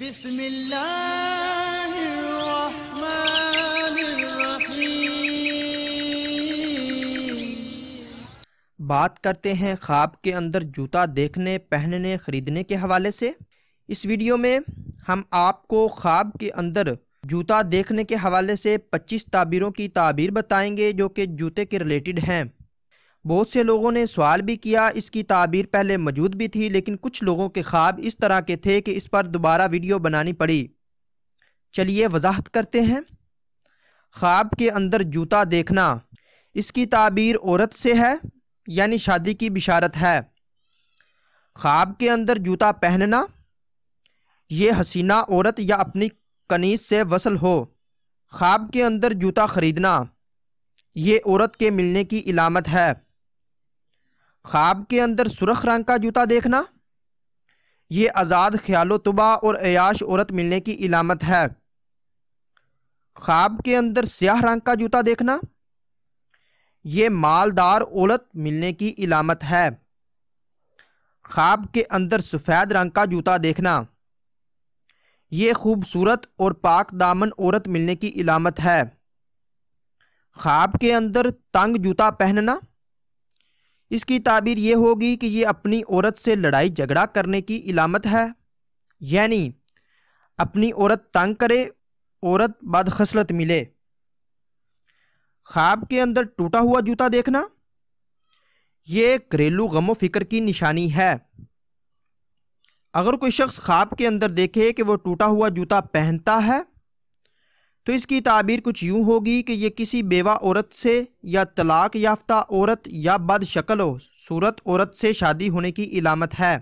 بسم اللہ الرحمن الرحیم بات کرتے ہیں خواب کے اندر جوتا دیکھنے پہننے خریدنے کے حوالے سے اس ویڈیو میں ہم آپ کو خواب کے اندر جوتا دیکھنے کے حوالے سے پچیس تعبیروں کی تعبیر بتائیں گے جو کہ جوتے کے ریلیٹڈ ہیں بہت سے لوگوں نے سوال بھی کیا اس کی تعبیر پہلے موجود بھی تھی لیکن کچھ لوگوں کے خواب اس طرح کے تھے کہ اس پر دوبارہ ویڈیو بنانی پڑی چلیے وضاحت کرتے ہیں خواب کے اندر جوتا دیکھنا اس کی تعبیر عورت سے ہے یعنی شادی کی بشارت ہے خواب کے اندر جوتا پہننا یہ حسینہ عورت یا اپنی کنیز سے وصل ہو خواب کے اندر جوتا خریدنا یہ عورت کے ملنے کی علامت ہے خواب کے اندر سرخ رنگ کا جوتا دیکھنا یہ آزاد خیال و طبع اور عیاش عورت ملنے کی علامت ہے خواب کے اندر سیاہ رنگ کا جوتا دیکھنا یہ مالدار عورت ملنے کی علامت ہے خواب کے اندر سفید رنگ کا جوتا دیکھنا یہ خوبصورت اور پاک دامن عورت ملنے کی علامت ہے خواب کے اندر تنگ جوتا پہننا اس کی تعبیر یہ ہوگی کہ یہ اپنی عورت سے لڑائی جھگڑا کرنے کی علامت ہے یعنی اپنی عورت تنگ کرے عورت بدخصلت ملے خواب کے اندر ٹوٹا ہوا جوتا دیکھنا یہ گھریلو غم و فکر کی نشانی ہے اگر کوئی شخص خواب کے اندر دیکھے کہ وہ ٹوٹا ہوا جوتا پہنتا ہے تو اس کی تعبیر کچھ یوں ہوگی کہ یہ کسی بیوہ عورت سے یا طلاق یافتہ عورت یا بد شکل و صورت عورت سے شادی ہونے کی علامت ہے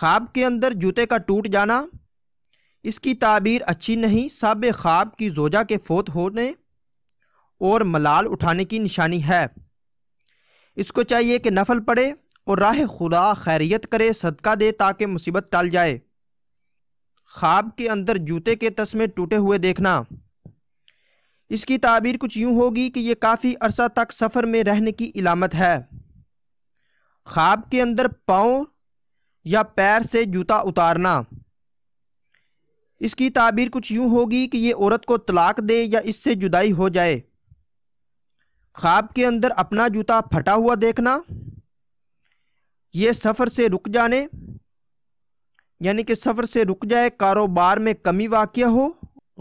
خواب کے اندر جوتے کا ٹوٹ جانا اس کی تعبیر اچھی نہیں ساب خواب کی زوجہ کے فوت ہونے اور ملال اٹھانے کی نشانی ہے اس کو چاہیے کہ نفل پڑے اور راہ خدا خیریت کرے صدقہ دے تاکہ مصیبت ٹال جائے خواب کے اندر جوتے کے تسمے ٹوٹے ہوئے دیکھنا اس کی تعبیر کچھ یوں ہوگی کہ یہ کافی عرصہ تک سفر میں رہنے کی علامت ہے خواب کے اندر پاؤں یا پیر سے جوتا اتارنا اس کی تعبیر کچھ یوں ہوگی کہ یہ عورت کو طلاق دے یا اس سے جدائی ہو جائے خواب کے اندر اپنا جوتا پھٹا ہوا دیکھنا یہ سفر سے رک جانے یعنی کہ سفر سے رک جائے کاروبار میں کمی واقعہ ہو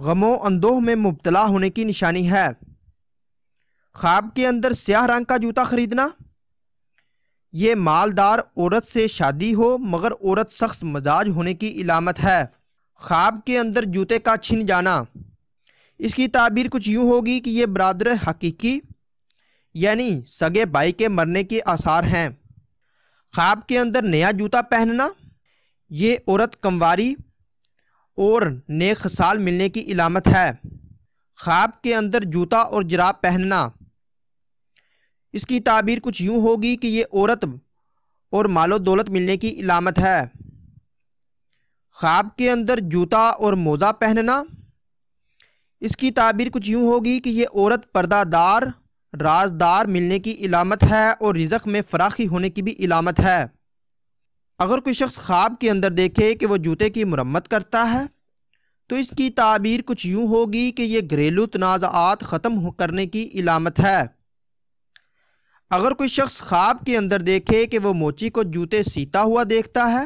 غم و اندوہ میں مبتلا ہونے کی نشانی ہے خواب کے اندر سیاہ رنگ کا جوتا خریدنا یہ مالدار عورت سے شادی ہو مگر عورت سخت مزاج ہونے کی علامت ہے خواب کے اندر جوتے کا چھن جانا اس کی تعبیر کچھ یوں ہوگی کہ یہ برادر حقیقی یعنی سگے بائی کے مرنے کے آثار ہیں خواب کے اندر نیا جوتا پہننا یہ عورت کمواری اور نیک سال ملنے کی علامت ہے خواب کے اندر جوتا اور جراب پہننا اس کی تعبیر کچھ یوں ہوگی کہ یہ عورت اور مال و دولت ملنے کی علامت ہے خواب کے اندر جوتا اور موزہ پہننا اس کی تعبیر کچھ یوں ہوگی کہ یہ عورت پردہ دار رازدار ملنے کی علامت ہے اور رزق میں فراخی ہونے کی بھی علامت ہے اگر کوئی شخص خواب کے اندر دیکھے کہ وہ جوتے کی مرمت کرتا ہے تو اس کی تعبیر کچھ یوں ہوگی کہ یہ گھریلو تنازعات ختم کرنے کی علامت ہے اگر کوئی شخص خواب کے اندر دیکھے کہ وہ موچی کو جوتے سیتا ہوا دیکھتا ہے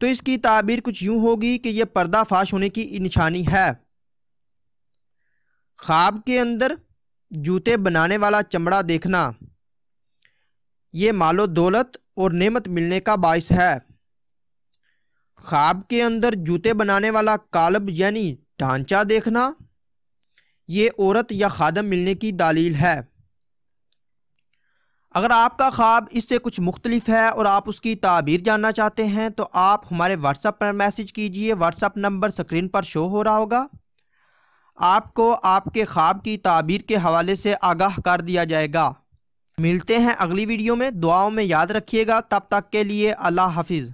تو اس کی تعبیر کچھ یوں ہوگی کہ یہ پردہ فاش ہونے کی نشانی ہے خواب کے اندر جوتے بنانے والا چمڑا دیکھنا یہ مال و دولت اور نعمت ملنے کا باعث ہے خواب کے اندر جوتے بنانے والا کالب یعنی ڈھانچہ دیکھنا یہ عورت یا خادم ملنے کی دلیل ہے اگر آپ کا خواب اس سے کچھ مختلف ہے اور آپ اس کی تعبیر جاننا چاہتے ہیں تو آپ ہمارے واٹس اپ پر میسج کیجئے واٹس اپ نمبر سکرین پر شو ہو رہا ہوگا آپ کو آپ کے خواب کی تعبیر کے حوالے سے آگاہ کر دیا جائے گا ملتے ہیں اگلی ویڈیو میں دعاؤں میں یاد رکھیے گا تب تک کے لیے اللہ حافظ